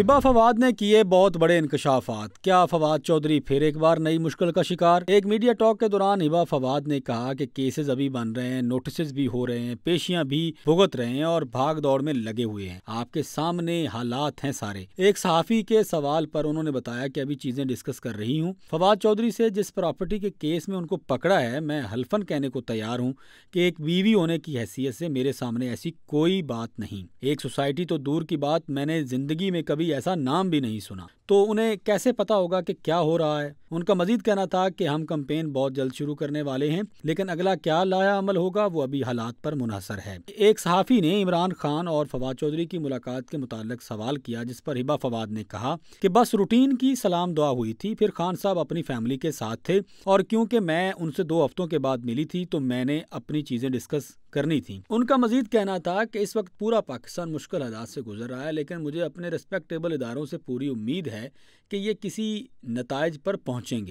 हिबा फवाद ने किए बहुत बड़े इंकशाफात क्या फवाद चौधरी फिर एक बार नई मुश्किल का शिकार एक मीडिया टॉक के दौरान हिबा फवाद ने कहा कि केसेस अभी बन रहे हैं नोटिस भी हो रहे हैं पेशियां भी भुगत रहे हैं और भाग दौड़ में लगे हुए हैं आपके सामने हालात हैं सारे एक सहाफी के सवाल पर उन्होंने बताया कि अभी चीजें डिस्कस कर रही हूँ फवाद चौधरी से जिस प्रॉपर्टी के केस में उनको पकड़ा है मैं हल्फन कहने को तैयार हूँ कि एक बीवी होने की हैसियत से मेरे सामने ऐसी कोई बात नहीं एक सोसाइटी तो दूर की बात मैंने जिंदगी में कभी ऐसा नाम भी नहीं सुना तो उन्हें कैसे पता होगा कि क्या हो रहा है उनका मजीद कहना था कि हम कंपेन बहुत जल्द शुरू करने वाले हैं लेकिन अगला क्या लाया अमल होगा वो अभी हालात पर मुनहसर है एक सहाफ़ी ने इमरान खान और फवाद चौधरी की मुलाकात के मुतालिक सवाल किया जिस पर हिबा फवाद ने कहा कि बस रूटीन की सलाम दुआ हुई थी फिर खान साहब अपनी फैमिली के साथ थे और क्योंकि मैं उनसे दो हफ्तों के बाद मिली थी तो मैंने अपनी चीज़ें डिस्कस करनी थी उनका मजीद कहना था कि इस वक्त पूरा पाकिस्तान मुश्किल हालात से गुजर रहा है लेकिन मुझे अपने रिस्पेक्टेबल इदारों से पूरी उम्मीद है कि ये किसी नतज पर पहुंच pyeongcheng